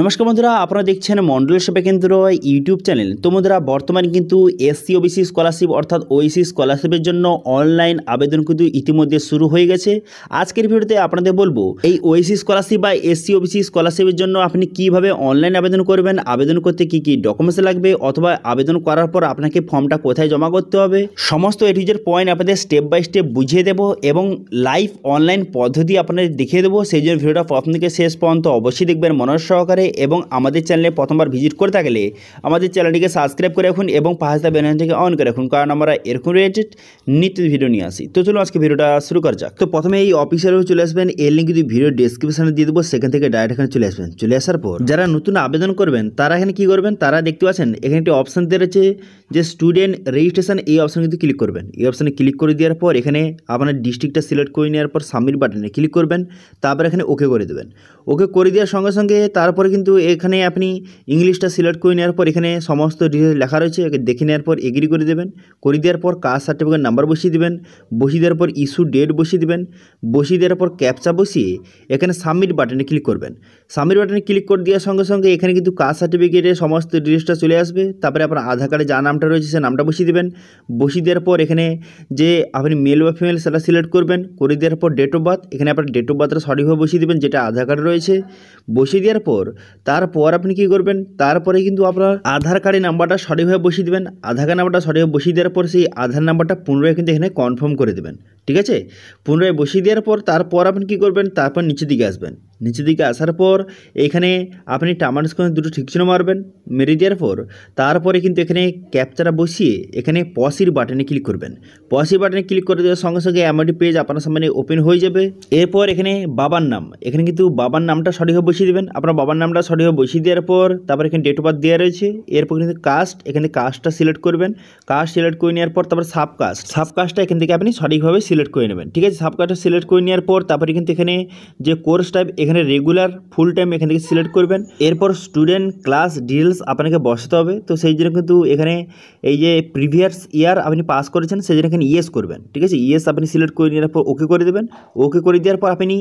নমস্কার বন্ধুরা আপনারা দেখছেন মন্ডল সেবা কেন্দ্র ইউটিউব চ্যানেল তো বন্ধুরা বর্তমানে কিন্তু এসসি ওবিসি স্কলারশিপ অর্থাৎ ওইসি স্কলারশিপের জন্য অনলাইন আবেদন কিন্তু ইতিমধ্যে শুরু হয়ে গেছে আজকের ভিডিওতে আপনাদের বলবো এই ওইসি স্কলারশিপ বা এসসি ওবিসি স্কলারশিপের জন্য আপনি কিভাবে অনলাইন আবেদন করবেন আবেদন করতে কি কি ডকুমেন্টস লাগবে অথবা আবেদন করার পর আপনাকে ফর্মটা কোথায় জমা করতে হবে সমস্ত এটিজের পয়েন্ট আপনাদের স্টেপ বাই স্টেপ বুঝিয়ে দেবো এবং লাইভ অনলাইন পদ্ধতি আপনাদের দেখিয়ে দেবো সেই জন্য ভিডিওটা প্রথম থেকে শেষ পর্যন্ত অবশ্যই দেখবেন মনোজ সহকারে এবং আমাদের চ্যানেলে প্রথমবার ভিজিট করে থাকলে আমাদের চ্যানেলটিকে সাবস্ক্রাইব করে রাখুন এবং পাহাজদা থেকে অন করে রাখুন কারণ আমরা এরকম রিলেটেড নিত্য ভিডিও নিয়ে আসি তো চলুন আজকে ভিডিওটা শুরু করা যাক তো প্রথমে এই অফিসারেও চলে আসবেন এর লিঙ্ক যদি ভিডিও ডিসক্রিপশানে দিয়ে দেবো সেখান থেকে ডাইরেক্ট এখানে চলে আসবেন চলে আসার পর যারা নতুন আবেদন করবেন তারা এখানে কি করবেন তারা দেখতে পাচ্ছেন এখানে একটি অপশান রয়েছে যে স্টুডেন্ট রেজিস্ট্রেশন এই অপশানে কিন্তু ক্লিক করবেন এই অপশানে ক্লিক করে দেওয়ার পর এখানে আপনার ডিস্ট্রিক্টটা সিলেক্ট করে নেওয়ার পর সাবমিট বাটনে ক্লিক করবেন তারপর এখানে ওকে করে দেবেন ওকে করে দেওয়ার সঙ্গে সঙ্গে তারপরে কিন্তু এখানে আপনি ইংলিশটা সিলেক্ট করে নেওয়ার পর এখানে সমস্ত ডিটেলস লেখা রয়েছে দেখে নেওয়ার পর এগ্রি করে দেবেন করে দেওয়ার পর কাস্ট সার্টিফিকেট নাম্বার বসিয়ে দেবেন বসিয়ে দেওয়ার পর ইস্যু ডেট বসিয়ে দেবেন বসিয়ে দেওয়ার পর ক্যাপচা বসিয়ে এখানে সাবমিট বাটনে ক্লিক করবেন সাবমিট বাটনে ক্লিক করে দেওয়ার সঙ্গে সঙ্গে এখানে কিন্তু কাস্ট সার্টিফিকেটের সমস্ত ডিটেলসটা চলে আসবে তারপরে আপনার আধার কার্ডে যা নামটা রয়েছে সে নামটা বসিয়ে দেবেন বসিয়ে দেওয়ার পর এখানে যে আপনি মেল বা ফিমেল সেটা সিলেক্ট করবেন করে দেওয়ার পর ডেট অফ বার্থ এখানে আপনার ডেট অফ বার্থটা সঠিকভাবে বসিয়ে দেবেন যেটা আধার কার্ড রয়েছে বসিয়ে দেওয়ার পর তারপর আপনি কি করবেন তারপরে কিন্তু আপনার আধার কার্ডের নাম্বারটা সঠিকভাবে বসিয়ে দেবেন আধার কার্ড নাম্বারটা সঠিকভাবে বসিয়ে দেওয়ার পর সেই আধার নাম্বারটা পুনরায় কিন্তু এখানে কনফার্ম করে দেবেন ঠিক আছে পুনরায় বসিয়ে দেওয়ার পর তারপর আপনি কি করবেন তারপর নিচের দিকে আসবেন নিচের দিকে আসার পর এখানে আপনি টামান স্কোয়ার দুটো ঠিক চিহ্ন মারবেন মেরে দেওয়ার পর তারপরে কিন্তু এখানে ক্যাপচারা বসিয়ে এখানে পসির বাটনে ক্লিক করবেন পসির বাটনে ক্লিক করে দেওয়ার সঙ্গে সঙ্গে এমআইডি পেজ আপনার সামনে ওপেন হয়ে যাবে এরপর এখানে বাবার নাম এখানে কিন্তু বাবার নামটা সঠিকভাবে বসিয়ে দেবেন আপনার বাবার নামটা সঠিকভাবে বসিয়ে দেওয়ার পর তারপর এখানে ডেট অফ বার্থ দেওয়া রয়েছে এরপর কিন্তু কাস্ট এখানে কাস্টটা সিলেক্ট করবেন কাস্ট সিলেক্ট করে নেওয়ার পর তারপর সাব কাস্ট সাব কাস্টটা এখান থেকে আপনি সঠিকভাবে সিলেক্ট করে নেবেন ঠিক আছে সাব কাস্টটা সিলেক্ট করে নেওয়ার পর তারপরে কিন্তু এখানে যে কোর্স টাইপ এখানে রেগুলার ফুল টাইম এখানে থেকে সিলেক্ট করবেন এরপর স্টুডেন্ট ক্লাস ডিটেইলস আপনাকে বসতে হবে তো সেই জন্য কিন্তু এখানে এই যে প্রিভিয়াস ইয়ার আপনি পাস করেছেন সেই জন্য এখানে ইয়েস করবেন ঠিক আছে ইয়েস আপনি সিলেক্ট করে দেওয়ার পর ওকে করে দিবেন ওকে করে দেওয়ার পর আপনি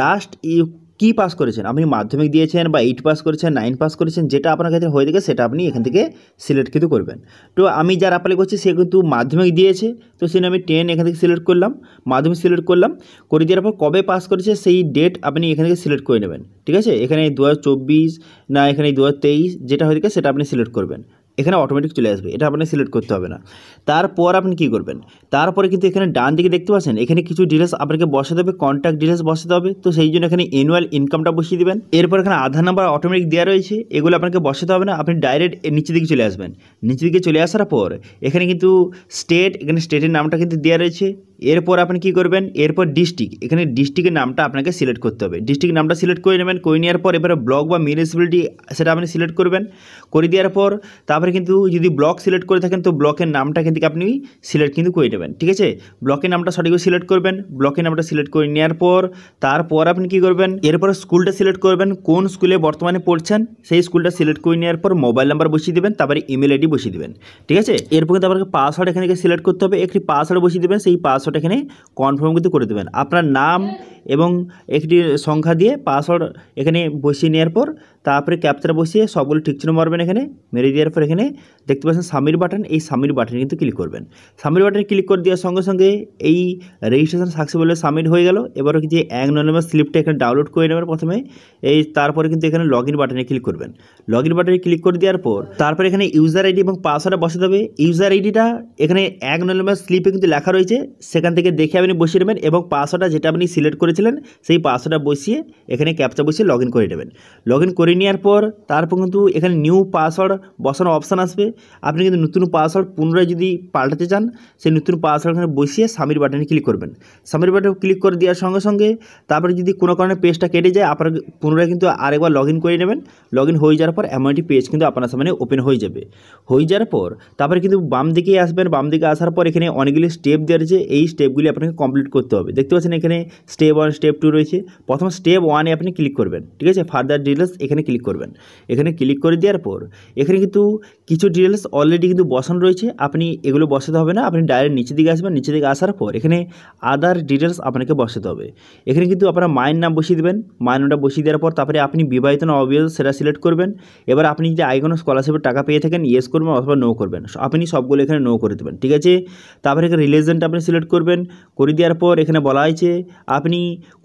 লাস্ট ই কি পাস করেছেন আপনি মাধ্যমিক দিয়েছেন বা এইট পাস করেছেন নাইন পাস করেছেন যেটা আপনার কাছে হয়ে থাকে সেটা আপনি এখান থেকে সিলেক্ট কিন্তু করবেন তো আমি যার অ্যাপ্লাই করছি সে কিন্তু মাধ্যমিক দিয়েছে তো সেই আমি টেন এখান থেকে সিলেক্ট করলাম মাধ্যমিক সিলেক্ট করলাম করে দেওয়ার পর কবে পাস করেছে সেই ডেট আপনি এখান থেকে সিলেক্ট করে নেবেন ঠিক আছে এখানে দু না এখানে দু যেটা হয়ে থাকে সেটা আপনি সিলেক্ট করবেন এখানে অটোমেটিক চলে আসবে এটা আপনাকে সিলেক্ট করতে হবে না তারপর আপনি কি করবেন তারপরে কিন্তু এখানে ডান দিকে দেখতে পাচ্ছেন এখানে কিছু ডিটেলস আপনাকে বসাতে হবে কন্ট্যাক্ট ডিটেলস বসাতে হবে তো সেই জন্য এখানে অ্যানুয়াল ইনকামটা বসিয়ে দেবেন এরপর এখানে আধার নাম্বার অটোমেটিক দেওয়া রয়েছে এগুলো আপনাকে বসাতে হবে না আপনি ডাইরেক্ট নিচে দিকে চলে আসবেন নিচে দিকে চলে আসার পর এখানে কিন্তু স্টেট এখানে স্টেটের নামটা কিন্তু দেওয়া রয়েছে এরপর আপনি কি করবেন এরপর ডিস্ট্রিক্ট এখানে ডিস্ট্রিক্টের নামটা আপনাকে সিলেক্ট করতে হবে ডিস্ট্রিক্ট নামটা সিলেক্ট করে নেবেন করে নেওয়ার পর এবারে ব্লক বা মিউনিসিপ্যালিটি সেটা আপনি সিলেক্ট করবেন করে দেওয়ার পর তারপরে কিন্তু যদি ব্লক সিলেক্ট করে থাকেন তো ব্লকের নামটা কিন্তু আপনি সিলেক্ট কিন্তু করে নেবেন ঠিক আছে ব্লকের নামটা সঠিকভাবে সিলেক্ট করবেন ব্লকের নামটা সিলেক্ট করে নেওয়ার পর তারপর আপনি কি করবেন এরপর স্কুলটা সিলেক্ট করবেন কোন স্কুলে বর্তমানে পড়ছেন সেই স্কুলটা সিলেক্ট করে নেওয়ার পর মোবাইল নাম্বার বসিয়ে দেবেন তারপরে ইমেল আইডি বসিয়ে দেবেন ঠিক আছে এরপর কিন্তু আপনাকে পাসওয়ার্ড এখান থেকে সিলেক্ট করতে হবে একটি পাসওয়ার্ড বসিয়ে দেবেন সেই পাস পাসওয়ার্ড এখানে কনফার্ম কিন্তু করে দেবেন আপনার নাম এবং একটি সংখ্যা দিয়ে পাসওয়ার্ড এখানে বসিয়ে নেওয়ার পর তারপরে ক্যাপচার বসিয়ে সবগুলো ঠিক চিহ্ন মারবেন এখানে মেরে দেওয়ার পর এখানে দেখতে পাচ্ছেন সামির বাটন এই সামির বাটনে কিন্তু ক্লিক করবেন সামির বাটনে ক্লিক করে দেওয়ার সঙ্গে সঙ্গে এই রেজিস্ট্রেশন সাকসেসফুল সাবমিট হয়ে গেল এবার যে এক নম্বর স্লিপটা এখানে ডাউনলোড করে নেবেন প্রথমে এই তারপরে কিন্তু এখানে লগ ইন বাটনে ক্লিক করবেন লগ ইন বাটনে ক্লিক করে দেওয়ার পর তারপরে এখানে ইউজার আইডি এবং পাসওয়ার্ড বসাতে হবে ইউজার আইডিটা এখানে এক নম্বর স্লিপে কিন্তু লেখা রয়েছে সেখান থেকে দেখে আপনি বসিয়ে নেবেন এবং পাসওয়ার্ডটা যেটা আপনি সিলেক্ট করে করেছিলেন সেই পাসওয়ার্ডটা বসিয়ে এখানে ক্যাপচা বসিয়ে লগ করে নেবেন লগ করে নেওয়ার পর তারপর কিন্তু এখানে নিউ পাসওয়ার্ড বসানো অপশান আসবে আপনি কিন্তু নতুন পাসওয়ার্ড পুনরায় যদি পাল্টাতে চান সেই নতুন পাসওয়ার্ড এখানে বসিয়ে সামির বাটনে ক্লিক করবেন সামির বাটনে ক্লিক করে দেওয়ার সঙ্গে সঙ্গে তারপরে যদি কোনো কারণে পেজটা কেটে যায় আপনার পুনরায় কিন্তু আরেকবার লগ করে নেবেন লগ হয়ে যাওয়ার পর এমনটি পেজ কিন্তু আপনার সামনে ওপেন হয়ে যাবে হয়ে যাওয়ার পর তারপরে কিন্তু বাম দিকে আসবেন বাম দিকে আসার পর এখানে অনেকগুলি স্টেপ দেওয়া রয়েছে এই স্টেপগুলি আপনাকে কমপ্লিট করতে হবে দেখতে পাচ্ছেন এখানে স্টেপ ওয়ান স্টেপ টু রয়েছে প্রথম স্টেপ ওয়ানে আপনি ক্লিক করবেন ঠিক আছে ফার্দার ডিটেলস এখানে ক্লিক করবেন এখানে ক্লিক করে দেওয়ার পর এখানে কিন্তু কিছু ডিটেলস অলরেডি কিন্তু বসানো রয়েছে আপনি এগুলো বসাতে হবে না আপনি ডাইরেক্ট নিচে দিকে আসবেন নিচে দিকে আসার পর এখানে আদার ডিটেলস আপনাকে বসাতে হবে এখানে কিন্তু আপনার মায়ের নাম বসিয়ে দেবেন মায়ের নামটা বসিয়ে দেওয়ার পর তারপরে আপনি বিবাহিত না অবিবাহিত সেটা সিলেক্ট করবেন এবার আপনি যদি আগে কোনো স্কলারশিপের টাকা পেয়ে থাকেন ইয়েস করবেন অথবা নো করবেন আপনি সবগুলো এখানে নো করে দেবেন ঠিক আছে তারপরে এখানে রিলেশনটা আপনি সিলেক্ট করবেন করে দেওয়ার পর এখানে বলা হয়েছে আপনি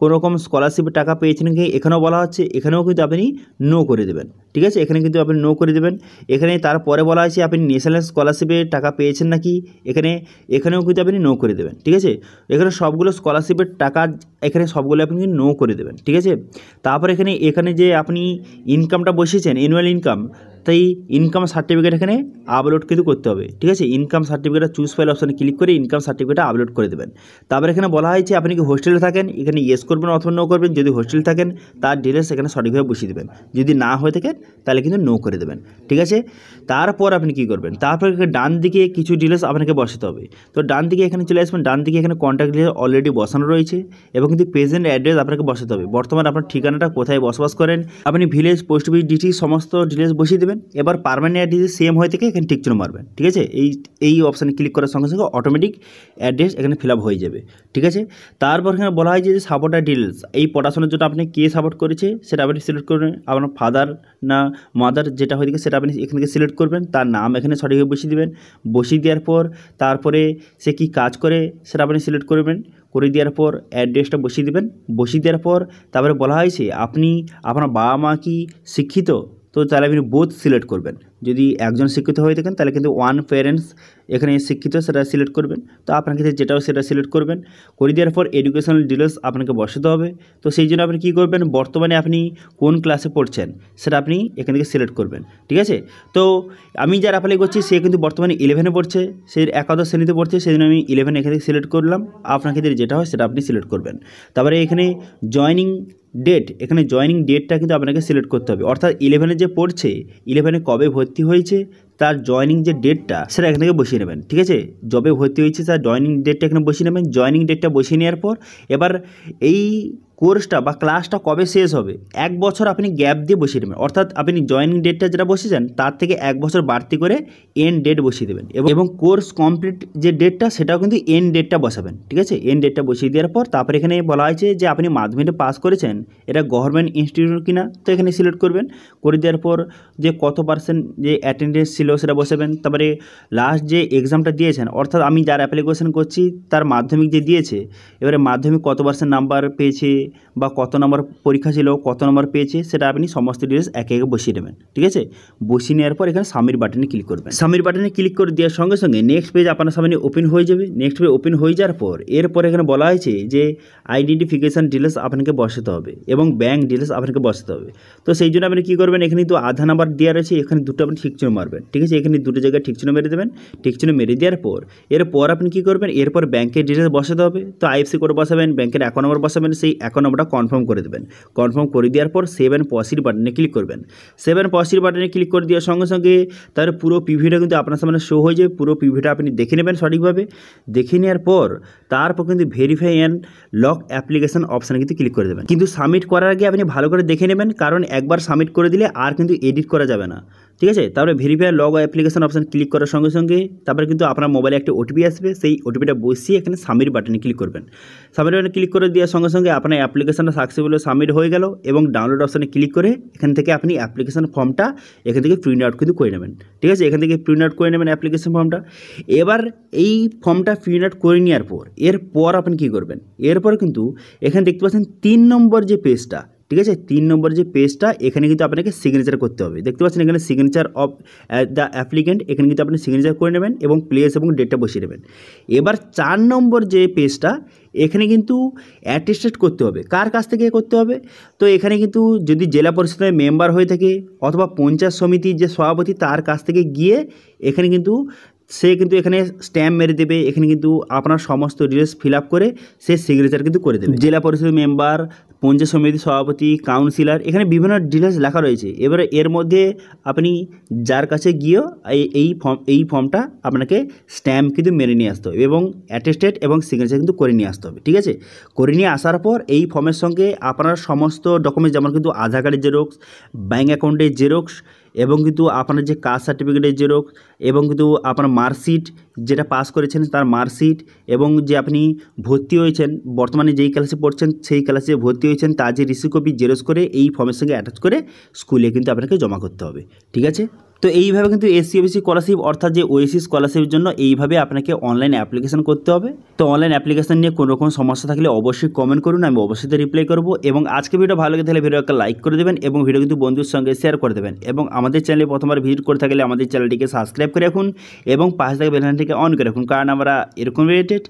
কোনোরকম স্কলারশিপের টাকা পেয়েছেন কি এখানেও বলা হচ্ছে এখানেও কিন্তু আপনি নো করে দেবেন ঠিক আছে এখানে কিন্তু আপনি নো করে দেবেন এখানে তারপরে বলা হয়েছে আপনি ন্যাশনাল স্কলারশিপে টাকা পেয়েছেন নাকি এখানে এখানেও কিন্তু আপনি নো করে দেবেন ঠিক আছে এখানে সবগুলো স্কলারশিপের টাকা এখানে সবগুলো আপনি নো করে দেবেন ঠিক আছে তারপর এখানে এখানে যে আপনি ইনকামটা বসিয়েছেন অ্যানুয়াল ইনকাম তাই ইনকাম সার্টিফিকেট এখানে আপলোড কিন্তু করতে হবে ঠিক আছে ইনকাম সার্টিফিকেটটা চুজ ফাইল অপশানে ক্লিক করে ইনকাম সার্টিফিকেটটা আপলোড করে দেবেন তারপর এখানে বলা হয়েছে আপনি কি হোস্টেলে থাকেন এখানে ইয়েস করবেন অথবা নো করবেন যদি হোস্টেলে থাকেন তার ডিটেলস এখানে সঠিকভাবে বসিয়ে দেবেন যদি না হয়ে থাকেন তাহলে কিন্তু নো করে দেবেন ঠিক আছে তারপর আপনি কি করবেন তারপর ডান দিকে কিছু ডিটেলস আপনাকে বসাতে হবে তো ডান দিকে এখানে চলে আসবেন ডান দিকে এখানে কন্ট্যাক্ট ডিটেলস অলরেডি বসানো রয়েছে এবং কিন্তু প্রেজেন্ট অ্যাড্রেস আপনাকে বসাতে হবে বর্তমানে আপনার ঠিকানাটা কোথায় বসবাস করেন আপনি ভিলেজ পোস্ট অফিস ডিটি সমস্ত ডিটেলস বসিয়ে দেবেন দেবেন এবার পারমানেন্ট অ্যাড্রেস সেম হয়ে থেকে এখানে টিকচুন মারবেন ঠিক আছে এই এই অপশানে ক্লিক করার সঙ্গে সঙ্গে অটোমেটিক অ্যাড্রেস এখানে ফিল হয়ে যাবে ঠিক আছে তারপর এখানে বলা হয় যে আর ডিটেলস এই পড়াশোনার জন্য আপনি কে সাপোর্ট করেছে সেটা আপনি সিলেক্ট করবেন আপনার ফাদার না মাদার যেটা হয়ে থাকে সেটা আপনি এখান থেকে সিলেক্ট করবেন তার নাম এখানে সঠিকভাবে বসিয়ে দেবেন বসিয়ে দেওয়ার পর তারপরে সে কি কাজ করে সেটা আপনি সিলেক্ট করবেন করে দেওয়ার পর অ্যাড্রেসটা বসিয়ে দেবেন বসিয়ে দেওয়ার পর তারপরে বলা হয়েছে আপনি আপনার বাবা মা কি শিক্ষিত তো তাহলে আপনি বোধ সিলেক্ট করবেন যদি একজন শিক্ষিত হয়ে থাকেন তাহলে কিন্তু ওয়ান প্যারেন্টস এখানে শিক্ষিত সেটা সিলেক্ট করবেন তো আপনার ক্ষেত্রে যেটাও সেটা সিলেক্ট করবেন করে দেওয়ার পর এডুকেশনাল ডিটেলস আপনাকে বসাতে হবে তো সেই জন্য আপনি কী করবেন বর্তমানে আপনি কোন ক্লাসে পড়ছেন সেটা আপনি এখান থেকে সিলেক্ট করবেন ঠিক আছে তো আমি যার অ্যাপ্লাই করছি সে কিন্তু বর্তমানে ইলেভেনে পড়ছে সে একাদশ শ্রেণীতে পড়ছে সেই জন্য আমি ইলেভেন এখান থেকে সিলেক্ট করলাম আপনার ক্ষেত্রে যেটা হয় সেটা আপনি সিলেক্ট করবেন তারপরে এখানে জয়নিং ডেট এখানে জয়নিং ডেটটা কিন্তু আপনাকে সিলেক্ট করতে হবে অর্থাৎ ইলেভেনে যে পড়ছে ইলেভেনে কবে ভর্তি হয়েছে তার জয়নিং যে ডেটটা সেটা এখান থেকে বসিয়ে নেবেন ঠিক আছে জবে ভর্তি হয়েছে তার জয়নিং ডেটটা এখানে বসিয়ে নেবেন জয়নিং ডেটটা বসিয়ে নেওয়ার পর এবার এই কোর্সটা বা ক্লাসটা কবে শেষ হবে এক বছর আপনি গ্যাপ দিয়ে বসিয়ে দেবেন অর্থাৎ আপনি জয়েনিং ডেটটা যেটা বসিয়েছেন তার থেকে এক বছর বাড়তি করে এন ডেট বসিয়ে দেবেন এবং কোর্স কমপ্লিট যে ডেটটা সেটাও কিন্তু এন ডেটটা বসাবেন ঠিক আছে এন ডেটটা বসিয়ে দেওয়ার পর তারপর এখানে বলা হয়েছে যে আপনি মাধ্যমিকে পাস করেছেন এটা গভর্নমেন্ট ইনস্টিটিউট কিনা তো এখানে সিলেক্ট করবেন করে দেওয়ার পর যে কত পার্সেন্ট যে অ্যাটেন্ডেন্স ছিল সেটা বসাবেন তারপরে লাস্ট যে এক্সামটা দিয়েছেন অর্থাৎ আমি যার অ্যাপ্লিকেশন করছি তার মাধ্যমিক যে দিয়েছে এবারে মাধ্যমিক কত পার্সেন্ট নাম্বার পেয়েছে বা কত নম্বর পরীক্ষা ছিল কত নম্বর পেয়েছে সেটা আপনি সমস্ত ডিটেলস একে একে বসিয়ে নেবেন ঠিক আছে বসিয়ে নেওয়ার পর এখানে সামির বাটনে ক্লিক করবেন সামির বাটনে ক্লিক করে দেওয়ার সঙ্গে সঙ্গে নেক্সট পেজ আপনার সামনে ওপেন হয়ে যাবে নেক্সট পেজ ওপেন হয়ে যাওয়ার পর এরপর এখানে বলা হয়েছে যে আইডেন্টিফিকেশান ডিটেলস আপনাকে বসাতে হবে এবং ব্যাঙ্ক ডিটেলস আপনাকে বসাতে হবে তো সেই জন্য আপনি কী করবেন এখানে তো আধা নাম্বার দেওয়া রয়েছে এখানে দুটো আপনি ঠিক চিহ্ন মারবেন ঠিক আছে এখানে দুটো জায়গায় ঠিক চিহ্ন মেরে দেবেন ঠিক চিহ্ন মেরে দেওয়ার পর এরপর আপনি কী করবেন এরপর ব্যাঙ্কের ডিটেলস বসাতে হবে তো আইএফসি কোড বসাবেন ব্যাঙ্কের অ্যাকাউন্ট নম্বর বসাবেন সেই অ্যাকাউন্ট নম্বরটা কনফার্ম করে দেবেন কনফার্ম করে দেওয়ার পর সেভ অ্যান্ড পসির বাটনে ক্লিক করবেন সেভ অ্যান্ড পসির বাটনে ক্লিক করে দেওয়ার সঙ্গে সঙ্গে তার পুরো পিভিটা কিন্তু আপনার সামনে শো হয়ে যাবে পুরো পিভিটা আপনি দেখে নেবেন সঠিকভাবে দেখে নেওয়ার পর তারপর কিন্তু ভেরিফাই অ্যান্ড লক অ্যাপ্লিকেশান অপশানে কিন্তু ক্লিক করে দেবেন কিন্তু সাবমিট করার আগে আপনি ভালো করে দেখে নেবেন কারণ একবার সাবমিট করে দিলে আর কিন্তু এডিট করা যাবে না ঠিক আছে তারপরে verify log application option click করার সঙ্গে সঙ্গে তারপরে কিন্তু আপনার মোবাইলে একটা ওটিপি আসবে সেই ওটিপিটা বসিয়ে এখানে সামির বাটনে ক্লিক করবেন সামির বাটনে ক্লিক করে দেওয়ার সঙ্গে সঙ্গে আপনার অ্যাপ্লিকেশনটা সাকসেসফুল সাবমিট হয়ে গেল এবং ডাউনলোড অপশানে ক্লিক করে এখান থেকে আপনি অ্যাপ্লিকেশন ফর্মটা এখান থেকে প্রিন্ট আউট কিন্তু করে নেবেন ঠিক আছে এখান থেকে প্রিন্ট আউট করে নেবেন অ্যাপ্লিকেশন ফর্মটা এবার এই ফর্মটা প্রিন্ট আউট করে নেওয়ার পর এরপর আপনি কী করবেন এরপর কিন্তু এখানে দেখতে পাচ্ছেন তিন নম্বর যে পেজটা ঠিক আছে তিন নম্বর যে পেজটা এখানে কিন্তু আপনাকে সিগনেচার করতে হবে দেখতে পাচ্ছেন এখানে সিগনেচার অফ দ্য অ্যাপ্লিকেন্ট এখানে কিন্তু আপনি সিগনেচার করে নেবেন এবং প্লেস এবং ডেটটা বসিয়ে নেবেন এবার চার নম্বর যে পেজটা এখানে কিন্তু অ্যাটেস্টেড করতে হবে কার কাছ থেকে করতে হবে তো এখানে কিন্তু যদি জেলা পরিষদের মেম্বার হয়ে থাকে অথবা পঞ্চায়েত সমিতির যে সভাপতি তার কাছ থেকে গিয়ে এখানে কিন্তু সে কিন্তু এখানে স্ট্যাম্প মেরে দেবে এখানে কিন্তু আপনার সমস্ত ডিটেলস ফিল করে সে সিগনেচার কিন্তু করে দেবে জেলা পরিষদের মেম্বার পঞ্চায়েত সমিতি সভাপতি কাউন্সিলর এখানে বিভিন্ন ডিটেলস লেখা রয়েছে এবারে এর মধ্যে আপনি যার কাছে গিয়েও এই ফর্ম এই ফর্মটা আপনাকে স্ট্যাম্প কিন্তু মেনে নিয়ে আসতে হবে এবং অ্যাটেস্টেড এবং সিগনেচার কিন্তু করে নিয়ে আসতে হবে ঠিক আছে করে নিয়ে আসার পর এই ফর্মের সঙ্গে আপনার সমস্ত ডকুমেন্টস যেমন কিন্তু আধার কার্ডের জেরক্স ব্যাঙ্ক অ্যাকাউন্টের জেরক্স এবং কিন্তু আপনার যে কাস্ট সার্টিফিকেটের জেরক্স এবং কিন্তু আপনার মার্কশিট যেটা পাস করেছেন তার মার্কশিট এবং যে আপনি ভর্তি হয়েছেন বর্তমানে যেই ক্লাসে পড়ছেন সেই ক্লাসে ভর্তি হয়েছেন তার যে রিসিভ কপি জেরক্স করে এই ফর্মের সঙ্গে অ্যাটাচ করে স্কুলে কিন্তু আপনাকে জমা করতে হবে ঠিক আছে তো এইভাবে কিন্তু এসসি ওবিসি স্কলারশিপ অর্থাৎ যে ওএসি স্কলারশিপের জন্য এইভাবে আপনাকে অনলাইন অ্যাপ্লিকেশন করতে হবে তো অনলাইন অ্যাপ্লিকেশন নিয়ে কোনো রকম সমস্যা থাকলে অবশ্যই কমেন্ট করুন আমি অবশ্যই রিপ্লাই করবো এবং আজকে ভিডিও ভালো লাগে তাহলে ভিডিও একটা লাইক করে দেবেন এবং ভিডিও কিন্তু বন্ধুর সঙ্গে শেয়ার করে দেবেন এবং আমাদের চ্যানেলে প্রথমবার ভিজিট করে থাকলে আমাদের চ্যানেলটিকে সাবস্ক্রাইব করে রাখুন এবং পাশে থাকা বেলানটিকে অন করে রাখুন কারণ আমরা এরকম রিলেটেড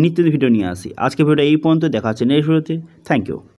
নিত্য ভিডিও নিয়ে আসি আজকে ভিডিও এই পর্যন্ত দেখা হচ্ছে নেক্সট ভিডিওতে থ্যাংক ইউ